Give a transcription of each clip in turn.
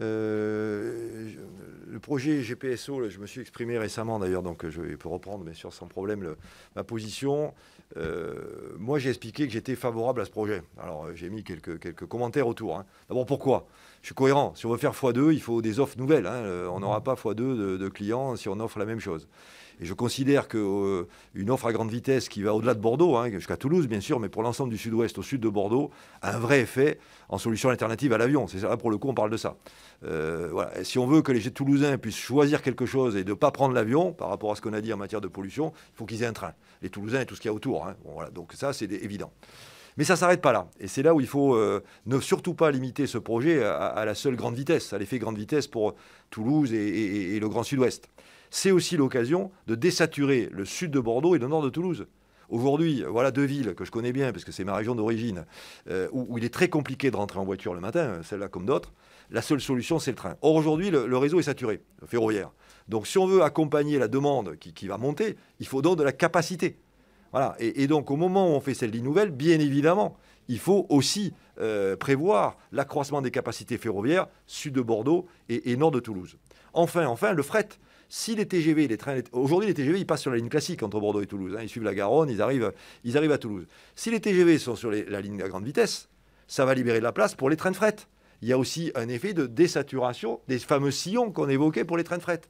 Euh, le projet GPSO, je me suis exprimé récemment d'ailleurs, donc je peux reprendre mais sans problème ma position. Euh, moi, j'ai expliqué que j'étais favorable à ce projet. Alors, euh, j'ai mis quelques, quelques commentaires autour. Hein. D'abord, pourquoi Je suis cohérent. Si on veut faire x2, il faut des offres nouvelles. Hein. On n'aura pas x2 de, clients si on offre la même chose. Et je considère qu'une euh, offre à grande vitesse qui va au-delà de Bordeaux, hein, jusqu'à Toulouse bien sûr, mais pour l'ensemble du sud-ouest au sud de Bordeaux, a un vrai effet en solution alternative à l'avion. C'est ça, pour le coup, on parle de ça. Euh, si on veut que les toulousains puissent choisir quelque chose et ne pas prendre l'avion par rapport à ce qu'on a dit en matière de pollution, il faut qu'ils aient un train. Les Toulousains et tout ce qu'il y a autour. Hein. voilà. Donc ça, c'est évident. Mais ça ne s'arrête pas là. Et c'est là où il faut euh, ne surtout pas limiter ce projet à, la seule grande vitesse, à l'effet grande vitesse pour Toulouse et, le Grand Sud-Ouest. C'est aussi l'occasion de désaturer le sud de Bordeaux et le nord de Toulouse. Aujourd'hui, voilà deux villes que je connais bien, parce que c'est ma région d'origine, euh, où, il est très compliqué de rentrer en voiture le matin, euh, celle-là comme d'autres. La seule solution, c'est le train. Or, aujourd'hui, le, réseau est saturé, ferroviaire. Donc, si on veut accompagner la demande qui, qui va monter, il faut donc de la capacité. Et, donc, au moment où on fait cette ligne nouvelle, bien évidemment, il faut aussi euh, prévoir l'accroissement des capacités ferroviaires sud de Bordeaux et, nord de Toulouse. Enfin, enfin, le fret. Si les TGV, aujourd'hui les TGV, passent sur la ligne classique entre Bordeaux et Toulouse. Hein. ils suivent la Garonne, ils arrivent, à Toulouse. Si les TGV sont sur la ligne à grande vitesse, ça va libérer de la place pour les trains de fret. Il y a aussi un effet de désaturation des fameux sillons qu'on évoquait pour les trains de fret.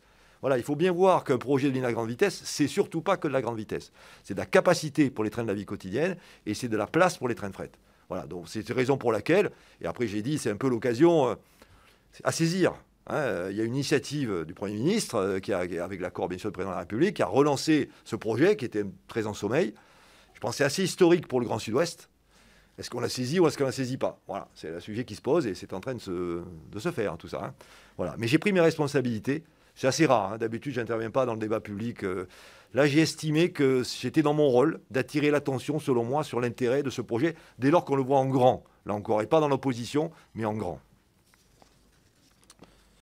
Voilà, il faut bien voir qu'un projet de ligne à grande vitesse, c'est surtout pas que de la grande vitesse. C'est de la capacité pour les trains de la vie quotidienne et c'est de la place pour les trains de fret. Voilà, donc c'est la raison pour laquelle, et après j'ai dit, c'est un peu l'occasion euh, à saisir. Hein. il y a une initiative du Premier ministre, euh, qui avec l'accord bien sûr du Président de la République, qui a relancé ce projet qui était très en sommeil. Je pense c'est assez historique pour le Grand Sud-Ouest. Est-ce qu'on l'a saisi ou est-ce qu'on ne la saisit pas Voilà, c'est le sujet qui se pose et c'est en train de se, faire, tout ça. Hein. Voilà. Mais j'ai pris mes responsabilités. C'est assez rare. Hein. D'habitude, je n'interviens pas dans le débat public. Euh. Là, j'ai estimé que j'étais dans mon rôle d'attirer l'attention, selon moi, sur l'intérêt de ce projet, dès lors qu'on le voit en grand. Là encore, et pas dans l'opposition, mais en grand.